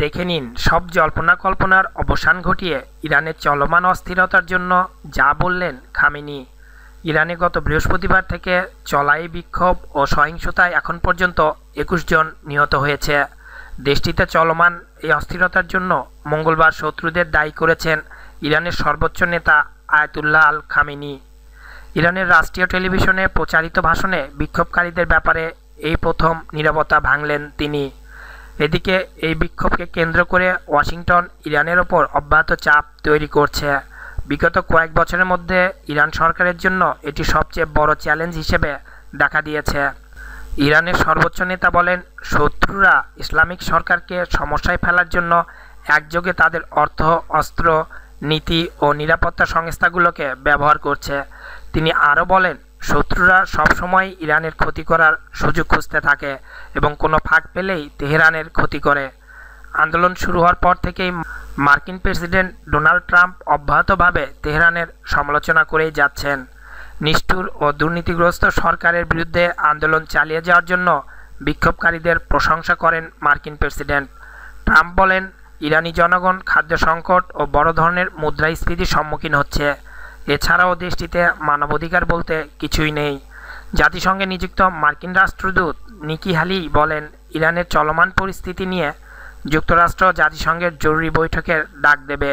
দেখে নিন সব জল্পনা কল্পনার অবসান ঘটিয়ে ইরানের চলমান অস্থিরতার জন্য যা বললেন খামিনি ইরানে গত বৃহস্পতিবার থেকে চলাই বিক্ষোভ ও সহিংসতায় এখন পর্যন্ত একুশ জন নিহত হয়েছে দেশটিতে চলমান এই অস্থিরতার জন্য মঙ্গলবার শত্রুদের দায়ী করেছেন ইরানের সর্বোচ্চ নেতা আয়তুল্লাহ আল খামিনি ইরানের রাষ্ট্রীয় টেলিভিশনে প্রচারিত ভাষণে বিক্ষোভকারীদের ব্যাপারে এই প্রথম নিরাপত্তা ভাঙলেন তিনি এদিকে এই বিক্ষোভকে কেন্দ্র করে ওয়াশিংটন ইরানের ওপর অব্যাহত চাপ তৈরি করছে বিগত কয়েক বছরের মধ্যে ইরান সরকারের জন্য এটি সবচেয়ে বড় চ্যালেঞ্জ হিসেবে দেখা দিয়েছে ইরানের সর্বোচ্চ নেতা বলেন শত্রুরা ইসলামিক সরকারকে সমস্যায় ফেলার জন্য একযোগে তাদের অর্থ অস্ত্র নীতি ও নিরাপত্তা সংস্থাগুলোকে ব্যবহার করছে তিনি আরও বলেন শত্রুরা সবসময় ইরানের ক্ষতি করার সুযোগ খুঁজতে থাকে এবং কোনো ফাঁক পেলেই তেহরানের ক্ষতি করে আন্দোলন শুরু হওয়ার পর থেকেই মার্কিন প্রেসিডেন্ট ডোনাল্ড ট্রাম্প অব্যাহতভাবে তেহরানের সমালোচনা করেই যাচ্ছেন নিষ্ঠুর ও দুর্নীতিগ্রস্ত সরকারের বিরুদ্ধে আন্দোলন চালিয়ে যাওয়ার জন্য বিক্ষোভকারীদের প্রশংসা করেন মার্কিন প্রেসিডেন্ট ট্রাম্প বলেন ইরানি জনগণ খাদ্য সংকট ও বড় ধরনের মুদ্রাস্ফীতির সম্মুখীন হচ্ছে এছাড়াও দেশটিতে মানবাধিকার বলতে কিছুই নেই জাতিসংঘে নিযুক্ত মার্কিন রাষ্ট্রদূত নিকি হালি বলেন ইরানের চলমান পরিস্থিতি নিয়ে যুক্তরাষ্ট্র জাতিসংঘের জরুরি বৈঠকের ডাক দেবে